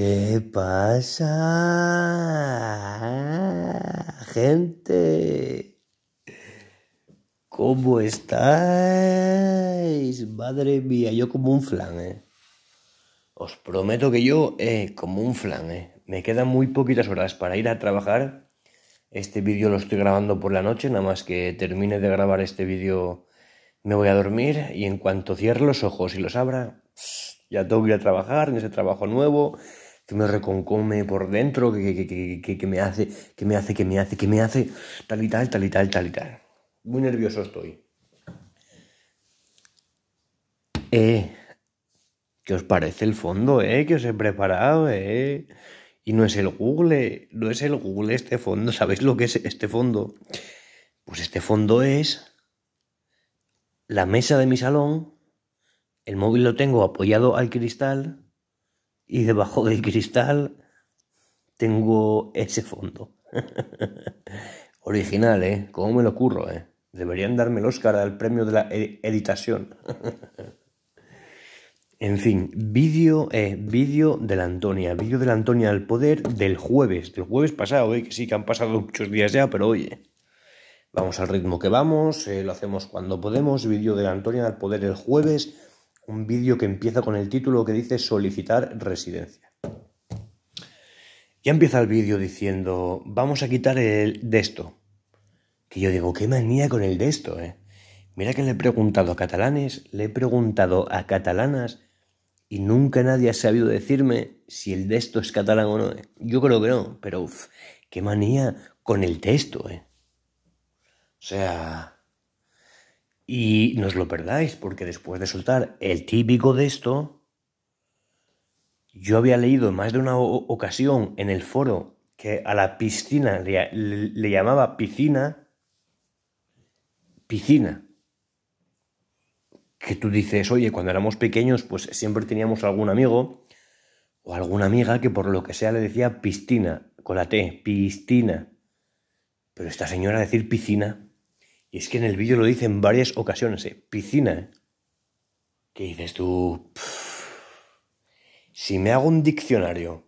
¿Qué pasa, gente? ¿Cómo estáis? Madre mía, yo como un flan, ¿eh? Os prometo que yo, eh, como un flan, ¿eh? Me quedan muy poquitas horas para ir a trabajar. Este vídeo lo estoy grabando por la noche, nada más que termine de grabar este vídeo me voy a dormir y en cuanto cierre los ojos y los abra, ya tengo que ir a trabajar en ese trabajo nuevo me reconcome por dentro, que, que, me hace, que me hace, que me hace, que me hace, tal y tal, tal y tal, tal y tal. Muy nervioso estoy. Eh, ¿qué os parece el fondo, eh? Que os he preparado, eh. Y no es el Google, no es el Google este fondo. ¿Sabéis lo que es este fondo? Pues este fondo es la mesa de mi salón. El móvil lo tengo apoyado al cristal y debajo del cristal tengo ese fondo. Original, ¿eh? ¿Cómo me lo curro, eh? Deberían darme el Oscar al premio de la editación. en fin, vídeo, eh, vídeo de la Antonia, vídeo de la Antonia al poder del jueves, del jueves pasado, eh, que sí que han pasado muchos días ya, pero oye, vamos al ritmo que vamos, eh, lo hacemos cuando podemos, vídeo de la Antonia al poder el jueves un vídeo que empieza con el título que dice solicitar residencia. Ya empieza el vídeo diciendo, vamos a quitar el de esto. Que yo digo, qué manía con el de esto, ¿eh? Mira que le he preguntado a catalanes, le he preguntado a catalanas y nunca nadie ha sabido decirme si el de esto es catalán o no. Eh. Yo creo que no, pero uff, qué manía con el texto, ¿eh? O sea, y no os lo perdáis, porque después de soltar el típico de esto, yo había leído en más de una ocasión en el foro que a la piscina le, llamaba piscina, piscina. Que tú dices, oye, cuando éramos pequeños, pues siempre teníamos algún amigo o alguna amiga que por lo que sea le decía piscina, con la T, piscina. Pero esta señora decir piscina, y es que en el vídeo lo dice en varias ocasiones, ¿eh? Piscina, ¿eh? ¿Qué dices tú? Si me hago un diccionario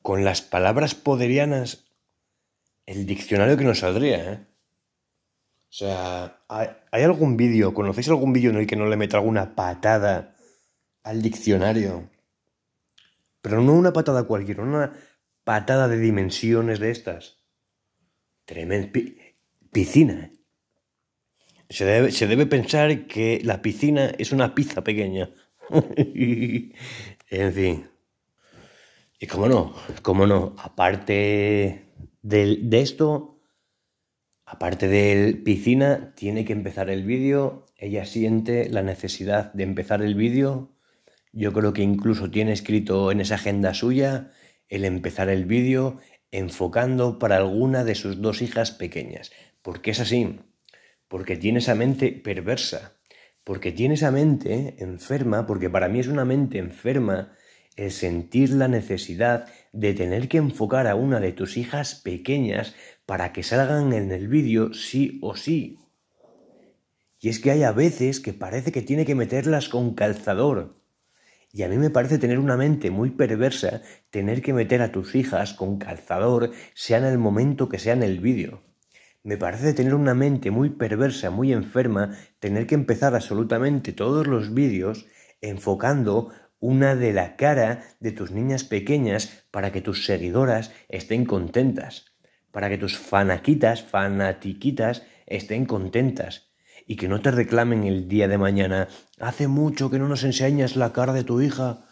con las palabras poderianas, el diccionario que nos saldría, ¿eh? O sea, ¿hay algún vídeo, conocéis algún vídeo en el que no le meto alguna patada al diccionario? Pero no una patada cualquiera, una patada de dimensiones de estas. Tremendo piscina. Se debe, pensar que la piscina es una pizza pequeña. en fin. Y cómo no, cómo no, aparte de esto, aparte del piscina, tiene que empezar el vídeo. Ella siente la necesidad de empezar el vídeo. Yo creo que incluso tiene escrito en esa agenda suya el empezar el vídeo enfocando para alguna de sus dos hijas pequeñas qué es así, porque tiene esa mente perversa, porque tiene esa mente enferma, porque para mí es una mente enferma el sentir la necesidad de tener que enfocar a una de tus hijas pequeñas para que salgan en el vídeo sí o sí. Y es que hay a veces que parece que tiene que meterlas con calzador. Y a mí me parece tener una mente muy perversa tener que meter a tus hijas con calzador, sea en el momento que sea en el vídeo. Me parece tener una mente muy perversa, muy enferma, tener que empezar absolutamente todos los vídeos enfocando una de la cara de tus niñas pequeñas para que tus seguidoras estén contentas, para que tus fanaquitas, fanatiquitas estén contentas y que no te reclamen el día de mañana, hace mucho que no nos enseñas la cara de tu hija,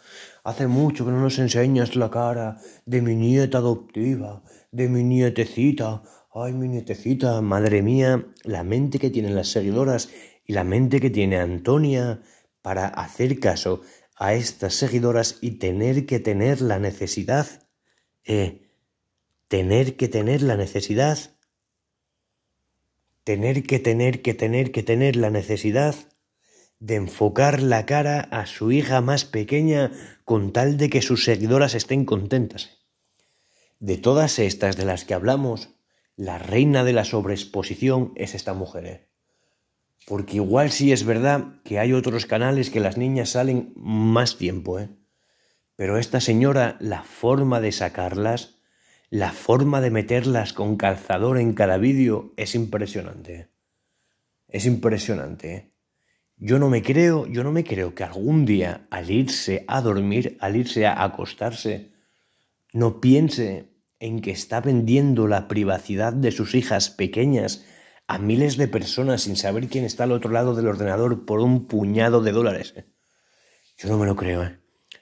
hace mucho que no nos enseñas la cara de mi nieta adoptiva, de mi nietecita, Ay, mi nietecita, madre mía, la mente que tienen las seguidoras y la mente que tiene Antonia para hacer caso a estas seguidoras y tener que tener la necesidad. Eh, tener que tener la necesidad. Tener que tener que tener que tener la necesidad de enfocar la cara a su hija más pequeña con tal de que sus seguidoras estén contentas. De todas estas de las que hablamos, la reina de la sobreexposición es esta mujer. ¿eh? Porque igual sí es verdad que hay otros canales que las niñas salen más tiempo, ¿eh? Pero esta señora, la forma de sacarlas, la forma de meterlas con calzador en cada vídeo es impresionante. ¿eh? Es impresionante. ¿eh? Yo no me creo, yo no me creo que algún día al irse a dormir, al irse a acostarse, no piense en que está vendiendo la privacidad de sus hijas pequeñas a miles de personas sin saber quién está al otro lado del ordenador por un puñado de dólares. Yo no me lo creo, ¿eh?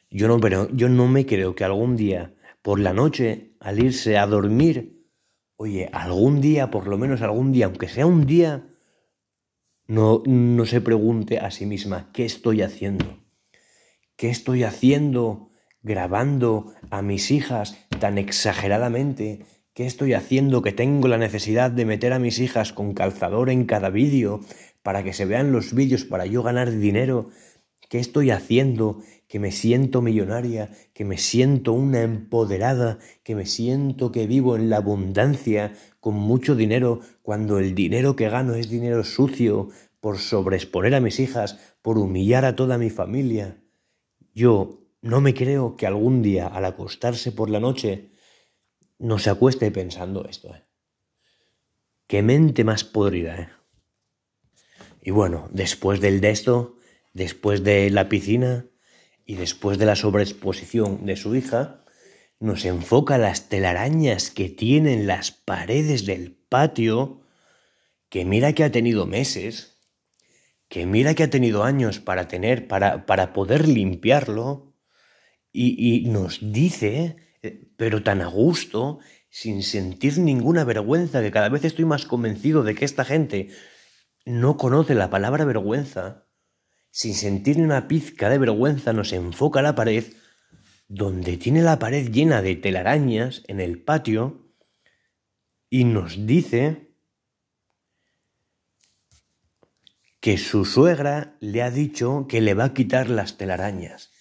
Yo no, yo no me creo que algún día, por la noche, al irse a dormir, oye, algún día, por lo menos algún día, aunque sea un día, no, no se pregunte a sí misma, ¿qué estoy haciendo? ¿Qué estoy haciendo grabando a mis hijas tan exageradamente? ¿Qué estoy haciendo que tengo la necesidad de meter a mis hijas con calzador en cada vídeo para que se vean los vídeos para yo ganar dinero? ¿Qué estoy haciendo que me siento millonaria, que me siento una empoderada, que me siento que vivo en la abundancia con mucho dinero cuando el dinero que gano es dinero sucio por sobreexponer a mis hijas, por humillar a toda mi familia? Yo no me creo que algún día al acostarse por la noche no se acueste pensando esto. ¿eh? Qué mente más podrida, ¿eh? Y bueno, después del desto después de la piscina y después de la sobreexposición de su hija, nos enfoca las telarañas que tienen las paredes del patio, que mira que ha tenido meses, que mira que ha tenido años para tener, para, para poder limpiarlo, y, nos dice, eh, pero tan a gusto, sin sentir ninguna vergüenza, que cada vez estoy más convencido de que esta gente no conoce la palabra vergüenza, sin sentir una pizca de vergüenza, nos enfoca a la pared, donde tiene la pared llena de telarañas en el patio, y nos dice que su suegra le ha dicho que le va a quitar las telarañas.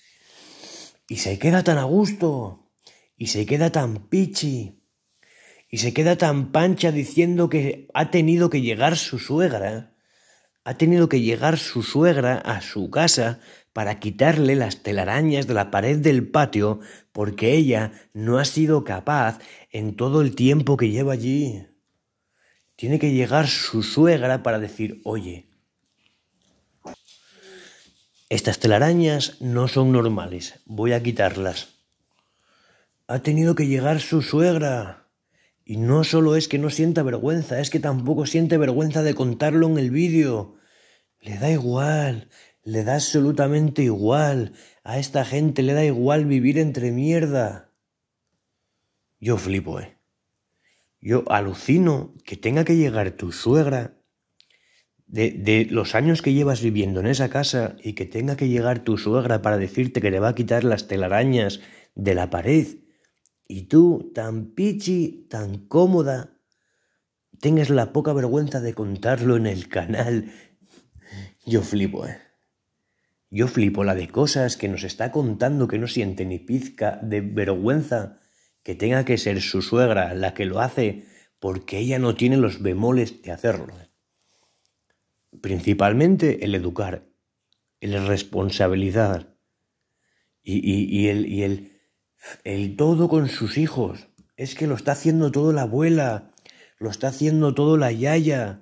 Y se queda tan a gusto, y se queda tan pichi, y se queda tan pancha diciendo que ha tenido que llegar su suegra, ha tenido que llegar su suegra a su casa para quitarle las telarañas de la pared del patio porque ella no ha sido capaz en todo el tiempo que lleva allí. Tiene que llegar su suegra para decir, oye, estas telarañas no son normales. Voy a quitarlas. Ha tenido que llegar su suegra. Y no solo es que no sienta vergüenza, es que tampoco siente vergüenza de contarlo en el vídeo. Le da igual, le da absolutamente igual. A esta gente le da igual vivir entre mierda. Yo flipo, ¿eh? Yo alucino que tenga que llegar tu suegra de, los años que llevas viviendo en esa casa y que tenga que llegar tu suegra para decirte que le va a quitar las telarañas de la pared y tú, tan pichi, tan cómoda, tengas la poca vergüenza de contarlo en el canal. Yo flipo, ¿eh? Yo flipo la de cosas que nos está contando que no siente ni pizca de vergüenza que tenga que ser su suegra la que lo hace porque ella no tiene los bemoles de hacerlo. ¿eh? principalmente el educar, el responsabilizar y, el, el, el todo con sus hijos. Es que lo está haciendo todo la abuela, lo está haciendo todo la yaya.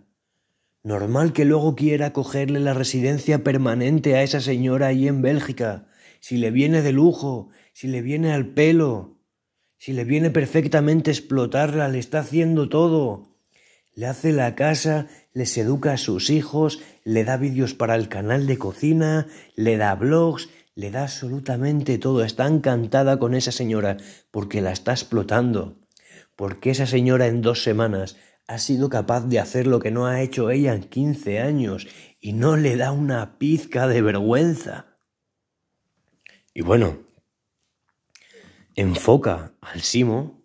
Normal que luego quiera cogerle la residencia permanente a esa señora ahí en Bélgica, si le viene de lujo, si le viene al pelo, si le viene perfectamente explotarla, le está haciendo todo. Le hace la casa, les educa a sus hijos, le da vídeos para el canal de cocina, le da blogs, le da absolutamente todo. Está encantada con esa señora porque la está explotando. Porque esa señora en dos semanas ha sido capaz de hacer lo que no ha hecho ella en 15 años y no le da una pizca de vergüenza. Y bueno, enfoca al Simo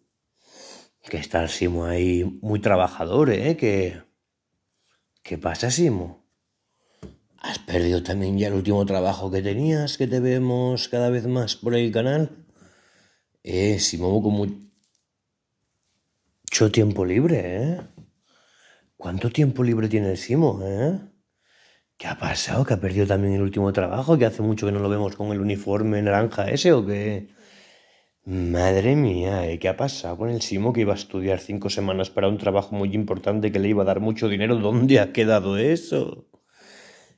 que está el Simo ahí muy trabajador, ¿eh? Que... ¿Qué pasa, Simo? ¿Has perdido también ya el último trabajo que tenías, que te vemos cada vez más por el canal? Eh, Simo como... mucho tiempo libre, ¿eh? ¿Cuánto tiempo libre tiene el Simo, eh? ¿Qué ha pasado? ¿Que ha perdido también el último trabajo? ¿Que hace mucho que no lo vemos con el uniforme naranja ese o qué? Madre mía, ¿eh? ¿qué ha pasado con el Simo que iba a estudiar cinco semanas para un trabajo muy importante que le iba a dar mucho dinero? ¿Dónde ha quedado eso?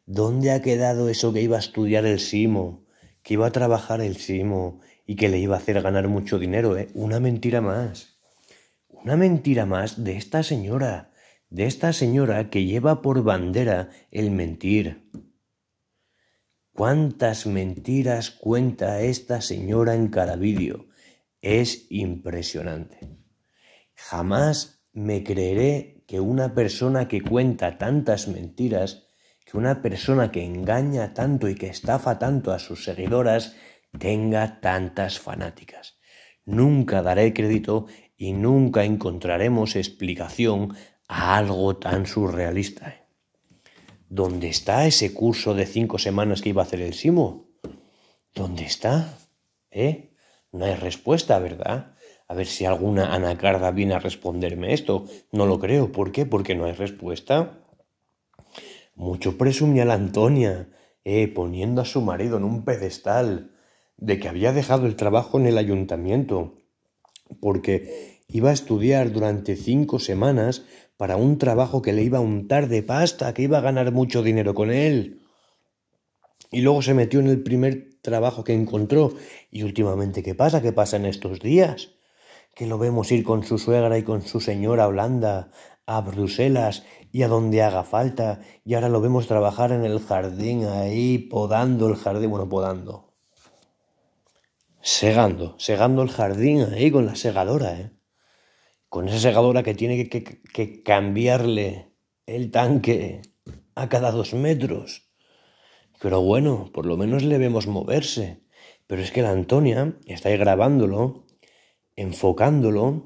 ¿Dónde ha quedado eso que iba a estudiar el Simo? Que iba a trabajar el Simo y que le iba a hacer ganar mucho dinero, ¿eh? Una mentira más. Una mentira más de esta señora. De esta señora que lleva por bandera el mentir. ¿Cuántas mentiras cuenta esta señora en cada vídeo? es impresionante. Jamás me creeré que una persona que cuenta tantas mentiras, que una persona que engaña tanto y que estafa tanto a sus seguidoras, tenga tantas fanáticas. Nunca daré crédito y nunca encontraremos explicación a algo tan surrealista. ¿eh? ¿Dónde está ese curso de cinco semanas que iba a hacer el Simo? ¿Dónde está? ¿Eh? No hay respuesta, ¿verdad? A ver si alguna anacarda viene a responderme esto. No lo creo. ¿Por qué? Porque no hay respuesta. Mucho presumía la Antonia, eh, poniendo a su marido en un pedestal, de que había dejado el trabajo en el ayuntamiento, porque iba a estudiar durante cinco semanas para un trabajo que le iba a untar de pasta, que iba a ganar mucho dinero con él. Y luego se metió en el primer trabajo que encontró. Y últimamente, ¿qué pasa? ¿Qué pasa en estos días? Que lo vemos ir con su suegra y con su señora Holanda, a Bruselas y a donde haga falta. Y ahora lo vemos trabajar en el jardín, ahí podando el jardín, bueno, podando. Segando, segando el jardín ahí con la segadora, ¿eh? Con esa segadora que tiene que, que cambiarle el tanque a cada dos metros. Pero bueno, por lo menos le vemos moverse. Pero es que la Antonia está ahí grabándolo, enfocándolo,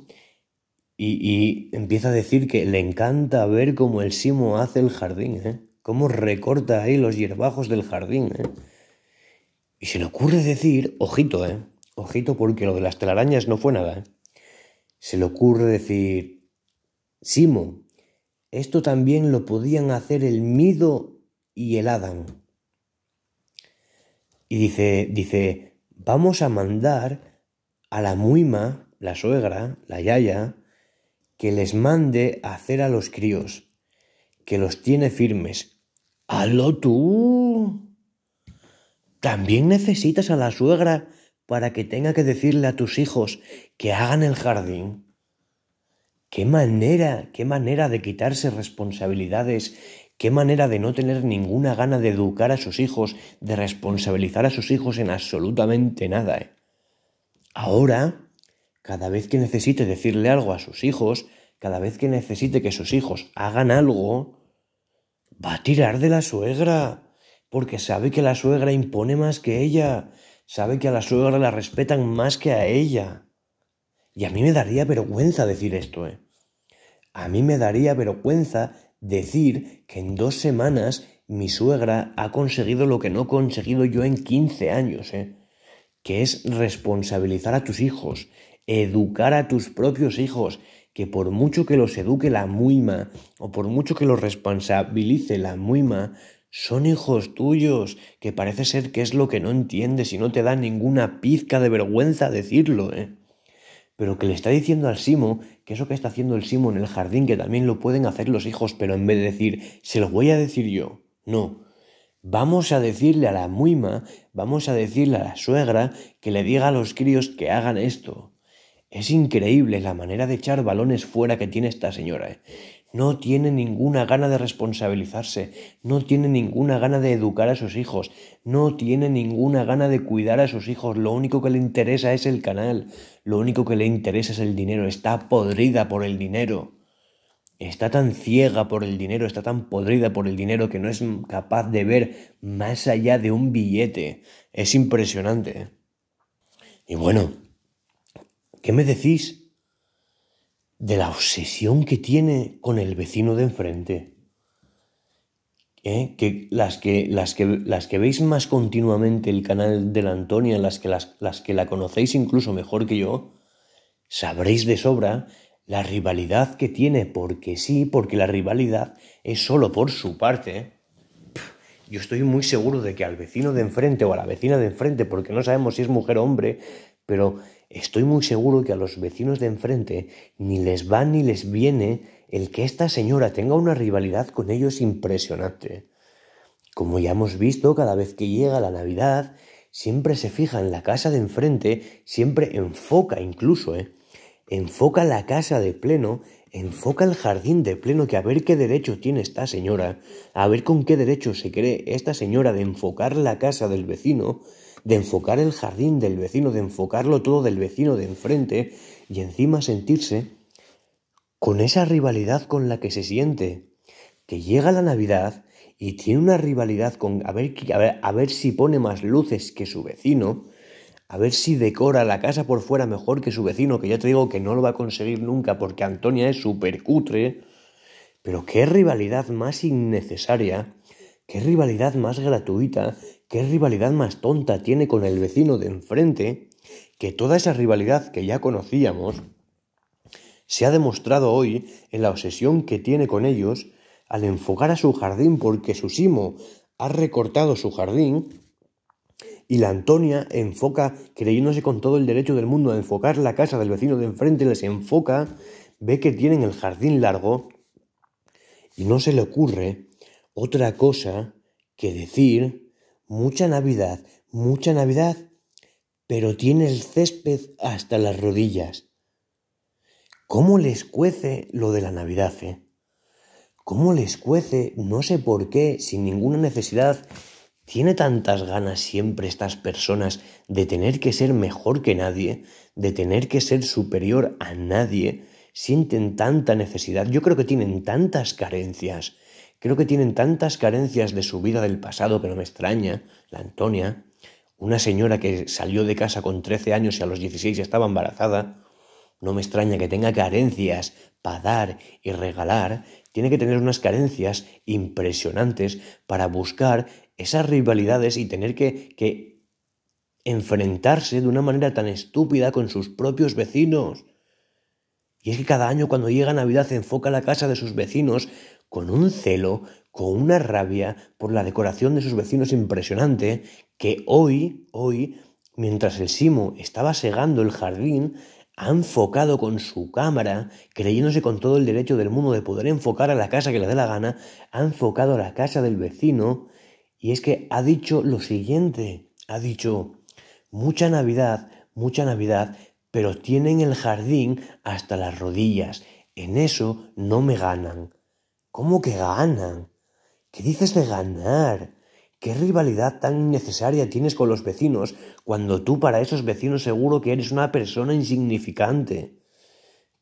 y, empieza a decir que le encanta ver cómo el Simo hace el jardín, ¿eh? Cómo recorta ahí los hierbajos del jardín, ¿eh? Y se le ocurre decir, ojito, ¿eh? Ojito porque lo de las telarañas no fue nada, ¿eh? Se le ocurre decir, Simo, esto también lo podían hacer el Mido y el Adam. Y dice, dice, vamos a mandar a la muima, la suegra, la yaya, que les mande a hacer a los críos, que los tiene firmes. ¡Halo tú! ¿También necesitas a la suegra para que tenga que decirle a tus hijos que hagan el jardín? ¡Qué manera, qué manera de quitarse responsabilidades Qué manera de no tener ninguna gana de educar a sus hijos, de responsabilizar a sus hijos en absolutamente nada. Eh? Ahora, cada vez que necesite decirle algo a sus hijos, cada vez que necesite que sus hijos hagan algo, va a tirar de la suegra, porque sabe que la suegra impone más que ella, sabe que a la suegra la respetan más que a ella. Y a mí me daría vergüenza decir esto, ¿eh? A mí me daría vergüenza decir que en dos semanas mi suegra ha conseguido lo que no he conseguido yo en 15 años, ¿eh? que es responsabilizar a tus hijos, educar a tus propios hijos, que por mucho que los eduque la muima o por mucho que los responsabilice la muima, son hijos tuyos, que parece ser que es lo que no entiendes y no te da ninguna pizca de vergüenza decirlo, ¿eh? pero que le está diciendo al Simo que eso que está haciendo el Simo en el jardín, que también lo pueden hacer los hijos, pero en vez de decir, se lo voy a decir yo, no. Vamos a decirle a la muima, vamos a decirle a la suegra que le diga a los críos que hagan esto. Es increíble la manera de echar balones fuera que tiene esta señora. Eh no tiene ninguna gana de responsabilizarse, no tiene ninguna gana de educar a sus hijos, no tiene ninguna gana de cuidar a sus hijos, lo único que le interesa es el canal, lo único que le interesa es el dinero, está podrida por el dinero, está tan ciega por el dinero, está tan podrida por el dinero que no es capaz de ver más allá de un billete, es impresionante. ¿eh? Y bueno, ¿qué me decís? de la obsesión que tiene con el vecino de enfrente. ¿eh? Que las, que, las, que, las que veis más continuamente el canal de la Antonia, las que, las, que la conocéis incluso mejor que yo, sabréis de sobra la rivalidad que tiene, porque sí, porque la rivalidad es solo por su parte. ¿eh? yo estoy muy seguro de que al vecino de enfrente o a la vecina de enfrente, porque no sabemos si es mujer o hombre, pero Estoy muy seguro que a los vecinos de enfrente ni les va ni les viene el que esta señora tenga una rivalidad con ellos impresionante. Como ya hemos visto, cada vez que llega la Navidad, siempre se fija en la casa de enfrente, siempre enfoca incluso, ¿eh? enfoca la casa de pleno, enfoca el jardín de pleno, que a ver qué derecho tiene esta señora, a ver con qué derecho se cree esta señora de enfocar la casa del vecino de enfocar el jardín del vecino, de enfocarlo todo del vecino de enfrente y encima sentirse con esa rivalidad con la que se siente, que llega la Navidad y tiene una rivalidad con a ver, a ver, a ver si pone más luces que su vecino, a ver si decora la casa por fuera mejor que su vecino, que ya te digo que no lo va a conseguir nunca porque Antonia es súper cutre, pero qué rivalidad más innecesaria, qué rivalidad más gratuita, ¿Qué rivalidad más tonta tiene con el vecino de enfrente que toda esa rivalidad que ya conocíamos se ha demostrado hoy en la obsesión que tiene con ellos al enfocar a su jardín porque su simo ha recortado su jardín y la Antonia enfoca, creyéndose con todo el derecho del mundo a enfocar la casa del vecino de enfrente, les enfoca, ve que tienen el jardín largo y no se le ocurre otra cosa que decir mucha Navidad, mucha Navidad, pero tiene el césped hasta las rodillas. ¿Cómo les cuece lo de la Navidad, eh? ¿Cómo les cuece? No sé por qué, sin ninguna necesidad, tiene tantas ganas siempre estas personas de tener que ser mejor que nadie, de tener que ser superior a nadie, sienten tanta necesidad, yo creo que tienen tantas carencias Creo que tienen tantas carencias de su vida del pasado que no me extraña, la Antonia, una señora que salió de casa con 13 años y a los 16 estaba embarazada, no me extraña que tenga carencias para dar y regalar, tiene que tener unas carencias impresionantes para buscar esas rivalidades y tener que, que enfrentarse de una manera tan estúpida con sus propios vecinos. Y es que cada año cuando llega Navidad enfoca la casa de sus vecinos con un celo, con una rabia por la decoración de sus vecinos impresionante, que hoy, hoy, mientras el Simo estaba segando el jardín, ha enfocado con su cámara, creyéndose con todo el derecho del mundo de poder enfocar a la casa que le dé la gana, ha enfocado a la casa del vecino, y es que ha dicho lo siguiente, ha dicho, mucha Navidad, mucha Navidad, pero tienen el jardín hasta las rodillas, en eso no me ganan. ¿Cómo que ganan? ¿Qué dices de ganar? ¿Qué rivalidad tan necesaria tienes con los vecinos cuando tú para esos vecinos seguro que eres una persona insignificante?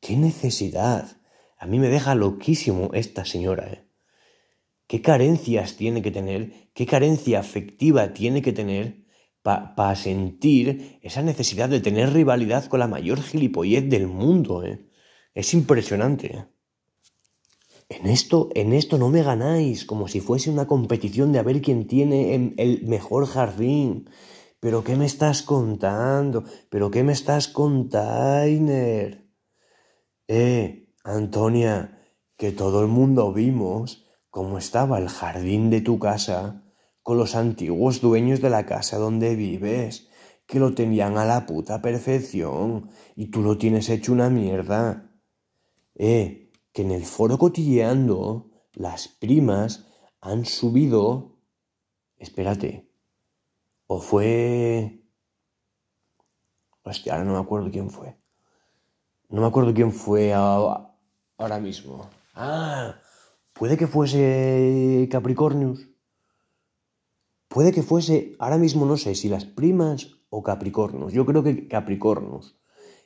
¿Qué necesidad? A mí me deja loquísimo esta señora. ¿eh? ¿Qué carencias tiene que tener? ¿Qué carencia afectiva tiene que tener para sentir esa necesidad de tener rivalidad con la mayor gilipollez del mundo? ¿eh? Es impresionante. ¿eh? En esto, en esto no me ganáis, como si fuese una competición de a ver quién tiene el mejor jardín. Pero ¿qué me estás contando? ¿Pero qué me estás contando, Eh, Antonia, que todo el mundo vimos cómo estaba el jardín de tu casa con los antiguos dueños de la casa donde vives, que lo tenían a la puta perfección y tú lo tienes hecho una mierda. Eh, que en el foro cotilleando las primas han subido... Espérate. O fue... Hostia, ahora no me acuerdo quién fue. No me acuerdo quién fue ahora mismo. Ah, puede que fuese Capricornius. Puede que fuese, ahora mismo no sé si las primas o Capricornus. Yo creo que Capricornus,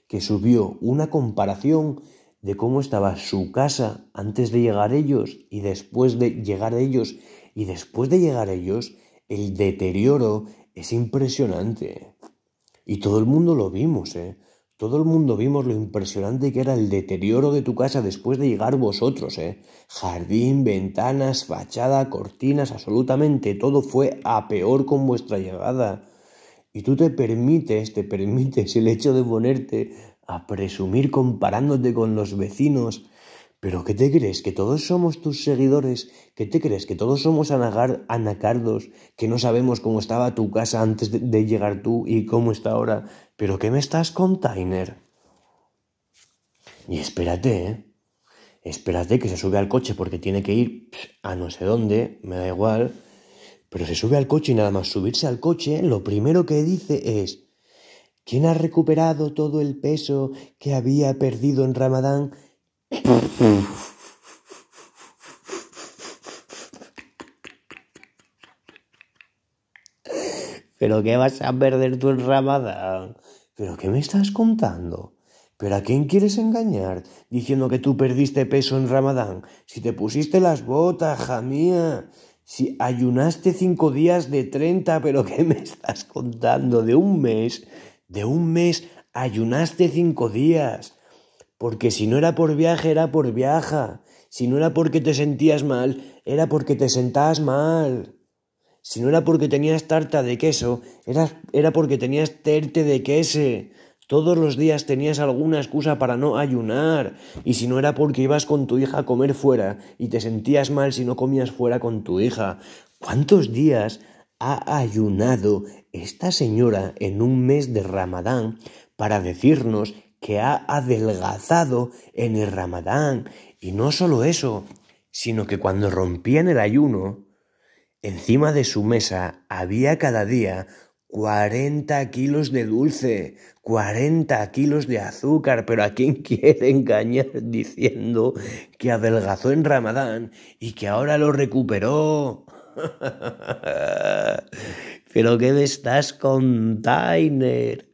que subió una comparación de cómo estaba su casa antes de llegar ellos y después de llegar ellos y después de llegar ellos, el deterioro es impresionante. Y todo el mundo lo vimos, ¿eh? Todo el mundo vimos lo impresionante que era el deterioro de tu casa después de llegar vosotros, ¿eh? Jardín, ventanas, fachada, cortinas, absolutamente todo fue a peor con vuestra llegada. Y tú te permites, te permites el hecho de ponerte a presumir comparándote con los vecinos. ¿Pero qué te crees? ¿Que todos somos tus seguidores? ¿Qué te crees? ¿Que todos somos anagar, anacardos? ¿Que no sabemos cómo estaba tu casa antes de, llegar tú y cómo está ahora? ¿Pero qué me estás container? Y espérate, ¿eh? Espérate que se sube al coche porque tiene que ir a no sé dónde, me da igual. Pero se sube al coche y nada más subirse al coche, lo primero que dice es, ¿Quién ha recuperado todo el peso que había perdido en Ramadán? ¿Pero qué vas a perder tú en Ramadán? ¿Pero qué me estás contando? ¿Pero a quién quieres engañar diciendo que tú perdiste peso en Ramadán? Si te pusiste las botas, jamía. Si ayunaste cinco días de treinta, ¿pero qué me estás contando? De un mes de un mes ayunaste cinco días, porque si no era por viaje, era por viaja, si no era porque te sentías mal, era porque te sentabas mal. Si no era porque tenías tarta de queso, era, era porque tenías terte de queso. Todos los días tenías alguna excusa para no ayunar, y si no era porque ibas con tu hija a comer fuera y te sentías mal si no comías fuera con tu hija. ¿Cuántos días ha ayunado esta señora en un mes de Ramadán para decirnos que ha adelgazado en el Ramadán. Y no solo eso, sino que cuando rompían el ayuno, encima de su mesa había cada día 40 kilos de dulce, 40 kilos de azúcar, pero ¿a quién quiere engañar diciendo que adelgazó en Ramadán y que ahora lo recuperó? ¿Pero qué me estás Tainer?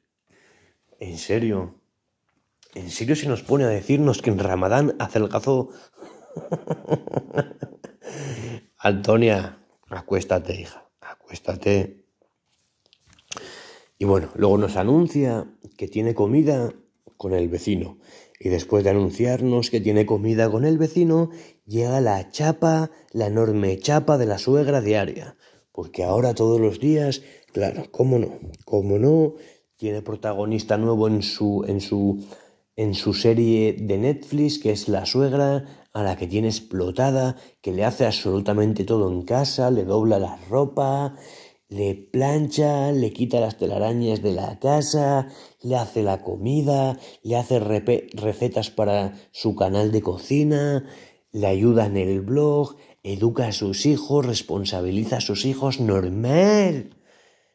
¿En serio? ¿En serio se nos pone a decirnos que en Ramadán hace el cazo. Antonia, acuéstate, hija, acuéstate. Y bueno, luego nos anuncia que tiene comida con el vecino. Y después de anunciarnos que tiene comida con el vecino, llega la chapa, la enorme chapa de la suegra diaria. Porque ahora todos los días, claro, cómo no, cómo no, tiene protagonista nuevo en su, en su, en su serie de Netflix, que es la suegra, a la que tiene explotada, que le hace absolutamente todo en casa, le dobla la ropa, le plancha, le quita las telarañas de la casa, le hace la comida, le hace recetas para su canal de cocina, le ayuda en el blog, educa a sus hijos, responsabiliza a sus hijos, normal.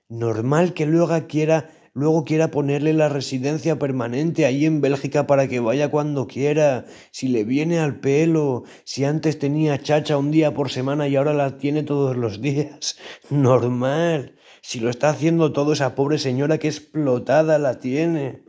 Normal que luego quiera, luego quiera ponerle la residencia permanente ahí en Bélgica para que vaya cuando quiera, si le viene al pelo, si antes tenía chacha un día por semana y ahora la tiene todos los días. Normal. Si lo está haciendo todo esa pobre señora que explotada la tiene.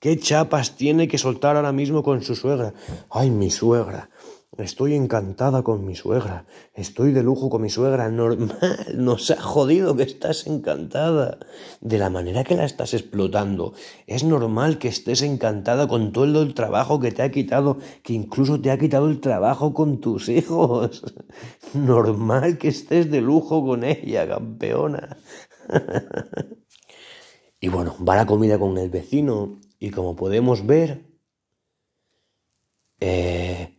¿Qué chapas tiene que soltar ahora mismo con su suegra? Ay, mi suegra. Estoy encantada con mi suegra. Estoy de lujo con mi suegra. Normal. Nos ha jodido que estás encantada. De la manera que la estás explotando. Es normal que estés encantada con todo el trabajo que te ha quitado. Que incluso te ha quitado el trabajo con tus hijos. Normal que estés de lujo con ella, campeona. y bueno, va la comida con el vecino. Y como podemos ver... Eh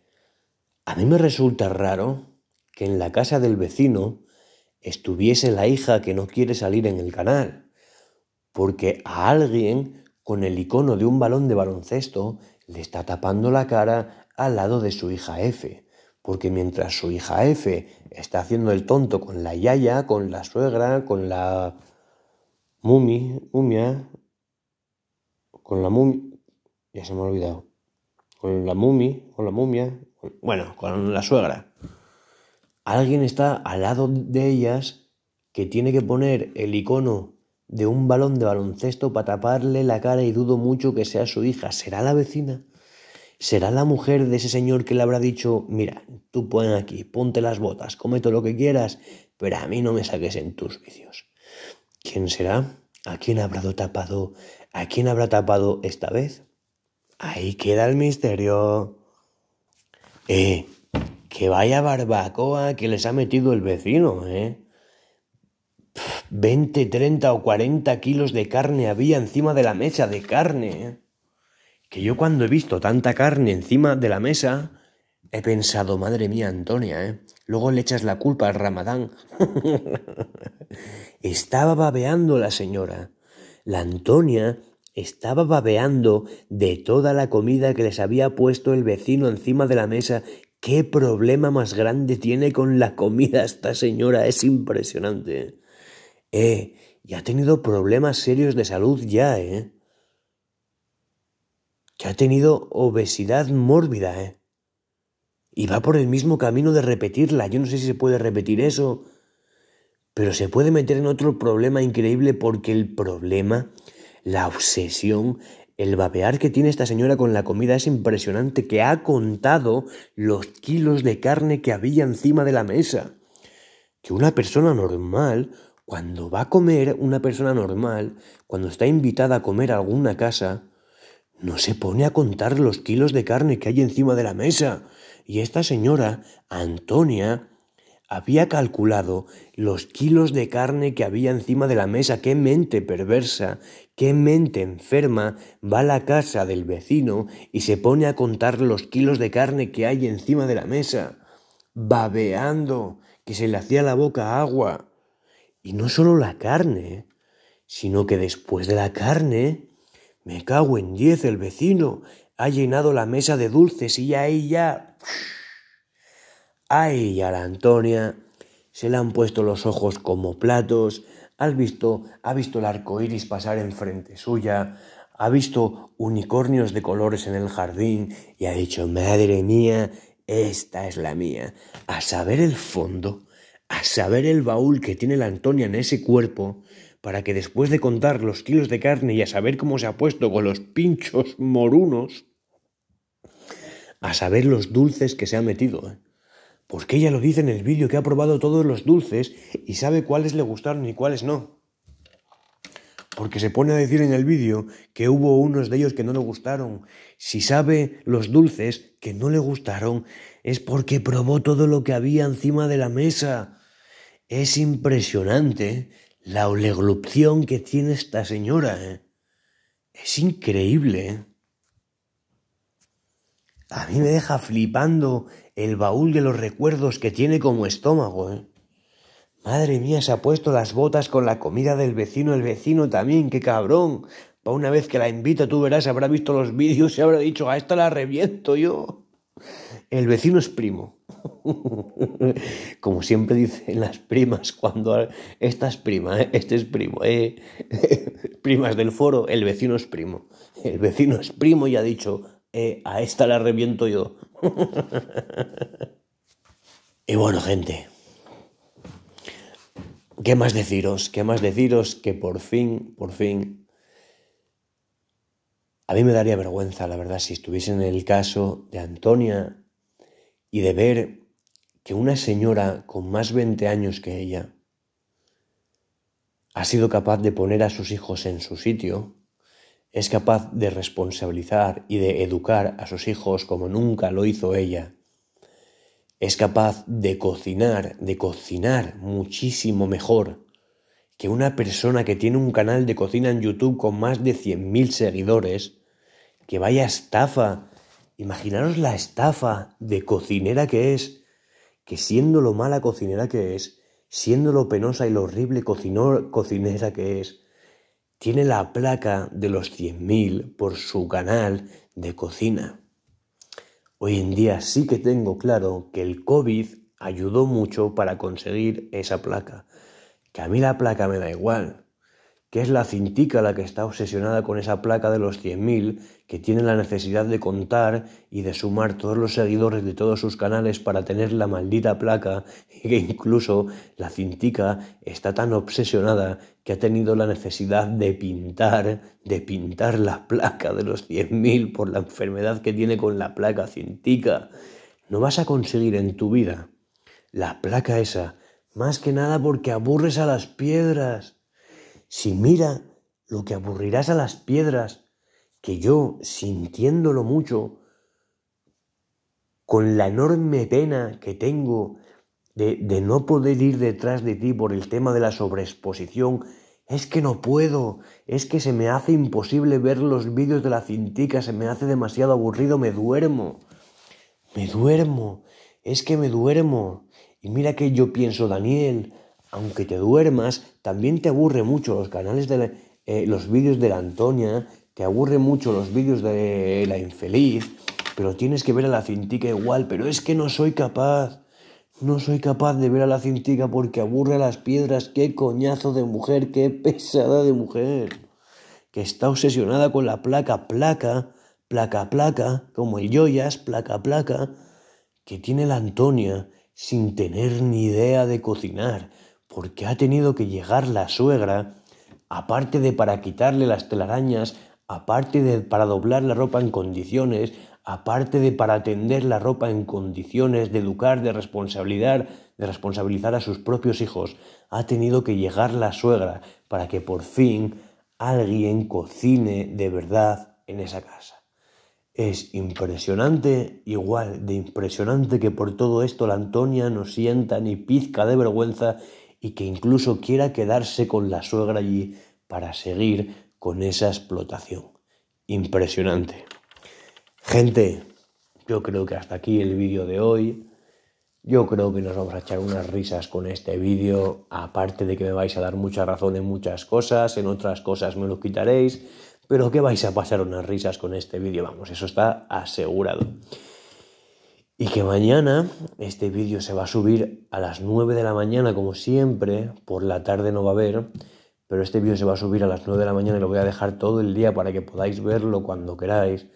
a mí me resulta raro que en la casa del vecino estuviese la hija que no quiere salir en el canal, porque a alguien con el icono de un balón de baloncesto le está tapando la cara al lado de su hija F, porque mientras su hija F está haciendo el tonto con la yaya, con la suegra, con la mumi, mumia, con la mumi, ya se me ha olvidado, con la mumi, con la mumia, bueno, con la suegra, alguien está al lado de ellas que tiene que poner el icono de un balón de baloncesto para taparle la cara y dudo mucho que sea su hija. ¿Será la vecina? ¿Será la mujer de ese señor que le habrá dicho, mira, tú pon aquí, ponte las botas, come todo lo que quieras, pero a mí no me saques en tus vicios? ¿Quién será? ¿A quién habrá tapado? ¿A quién habrá tapado esta vez? Ahí queda el misterio. Eh, que vaya barbacoa que les ha metido el vecino, ¿eh? 20, 30 o 40 kilos de carne había encima de la mesa de carne. Eh. Que yo cuando he visto tanta carne encima de la mesa, he pensado, madre mía, Antonia, ¿eh? Luego le echas la culpa al ramadán. Estaba babeando la señora. La Antonia estaba babeando de toda la comida que les había puesto el vecino encima de la mesa. ¿Qué problema más grande tiene con la comida esta señora? Es impresionante. Eh, y ha tenido problemas serios de salud ya, ¿eh? Que ha tenido obesidad mórbida, ¿eh? Y va por el mismo camino de repetirla. Yo no sé si se puede repetir eso, pero se puede meter en otro problema increíble porque el problema la obsesión, el babear que tiene esta señora con la comida es impresionante, que ha contado los kilos de carne que había encima de la mesa. Que una persona normal, cuando va a comer, una persona normal, cuando está invitada a comer a alguna casa, no se pone a contar los kilos de carne que hay encima de la mesa. Y esta señora, Antonia, había calculado los kilos de carne que había encima de la mesa. Qué mente perversa, qué mente enferma va a la casa del vecino y se pone a contar los kilos de carne que hay encima de la mesa, babeando, que se le hacía la boca agua. Y no solo la carne, sino que después de la carne, me cago en diez el vecino, ha llenado la mesa de dulces y ahí ya... Ay, a la Antonia se le han puesto los ojos como platos, Ha visto, ha visto el arco iris pasar enfrente suya, ha visto unicornios de colores en el jardín y ha dicho: Madre mía, esta es la mía. A saber el fondo, a saber el baúl que tiene la Antonia en ese cuerpo, para que después de contar los kilos de carne y a saber cómo se ha puesto con los pinchos morunos, a saber los dulces que se ha metido. ¿eh? Porque pues ella lo dice en el vídeo que ha probado todos los dulces y sabe cuáles le gustaron y cuáles no. Porque se pone a decir en el vídeo que hubo unos de ellos que no le gustaron. Si sabe los dulces que no le gustaron, es porque probó todo lo que había encima de la mesa. Es impresionante la oleglupción que tiene esta señora. ¿eh? Es increíble. ¿eh? A mí me deja flipando el baúl de los recuerdos que tiene como estómago. ¿eh? Madre mía, se ha puesto las botas con la comida del vecino, el vecino también, qué cabrón. Pa' una vez que la invita, tú verás, habrá visto los vídeos y habrá dicho, a esta la reviento yo. El vecino es primo. Como siempre dicen las primas, cuando esta es prima, ¿eh? este es primo. ¿eh? Primas del foro, el vecino es primo. El vecino es primo y ha dicho, eh, a esta la reviento yo. y bueno, gente. ¿Qué más deciros? ¿Qué más deciros? Que por fin, por fin. A mí me daría vergüenza, la verdad, si estuviese en el caso de Antonia y de ver que una señora con más 20 años que ella ha sido capaz de poner a sus hijos en su sitio es capaz de responsabilizar y de educar a sus hijos como nunca lo hizo ella. Es capaz de cocinar, de cocinar muchísimo mejor que una persona que tiene un canal de cocina en YouTube con más de 100.000 seguidores, que vaya estafa. Imaginaros la estafa de cocinera que es, que siendo lo mala cocinera que es, siendo lo penosa y lo horrible cocinera que es, tiene la placa de los 100.000 por su canal de cocina. Hoy en día sí que tengo claro que el COVID ayudó mucho para conseguir esa placa. Que a mí la placa me da igual que es la cintica la que está obsesionada con esa placa de los 100.000, que tiene la necesidad de contar y de sumar todos los seguidores de todos sus canales para tener la maldita placa, y que incluso la cintica está tan obsesionada que ha tenido la necesidad de pintar, de pintar la placa de los 100.000 por la enfermedad que tiene con la placa cintica. No vas a conseguir en tu vida la placa esa, más que nada porque aburres a las piedras si mira lo que aburrirás a las piedras, que yo, sintiéndolo mucho, con la enorme pena que tengo de, no poder ir detrás de ti por el tema de la sobreexposición, es que no puedo, es que se me hace imposible ver los vídeos de la cintica, se me hace demasiado aburrido, me duermo, me duermo, es que me duermo. Y mira que yo pienso, Daniel, aunque te duermas, también te aburre mucho los canales de la, eh, los vídeos de la Antonia, te aburre mucho los vídeos de la infeliz, pero tienes que ver a la cintica igual, pero es que no soy capaz. No soy capaz de ver a la cintica porque aburre las piedras. Qué coñazo de mujer, qué pesada de mujer. Que está obsesionada con la placa, placa, placa, placa, como el Yoyas, placa, placa, que tiene la Antonia sin tener ni idea de cocinar, porque ha tenido que llegar la suegra, aparte de para quitarle las telarañas, aparte de para doblar la ropa en condiciones, aparte de para tender la ropa en condiciones, de educar, de responsabilidad, de responsabilizar a sus propios hijos, ha tenido que llegar la suegra para que por fin alguien cocine de verdad en esa casa. Es impresionante, igual de impresionante que por todo esto la Antonia no sienta ni pizca de vergüenza y que incluso quiera quedarse con la suegra allí para seguir con esa explotación. Impresionante. Gente, yo creo que hasta aquí el vídeo de hoy. Yo creo que nos vamos a echar unas risas con este vídeo, aparte de que me vais a dar mucha razón en muchas cosas, en otras cosas me lo quitaréis, pero que vais a pasar unas risas con este vídeo, vamos, eso está asegurado. Y que mañana este vídeo se va a subir a las 9 de la mañana, como siempre, por la tarde no va a haber, pero este vídeo se va a subir a las 9 de la mañana y lo voy a dejar todo el día para que podáis verlo cuando queráis,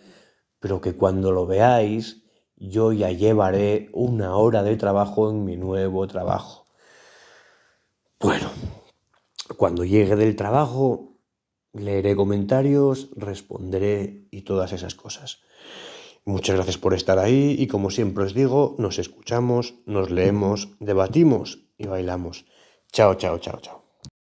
pero que cuando lo veáis yo ya llevaré una hora de trabajo en mi nuevo trabajo. Bueno, cuando llegue del trabajo leeré comentarios, responderé y todas esas cosas. Muchas gracias por estar ahí y como siempre os digo, nos escuchamos, nos leemos, debatimos y bailamos. Chao, chao, chao, chao.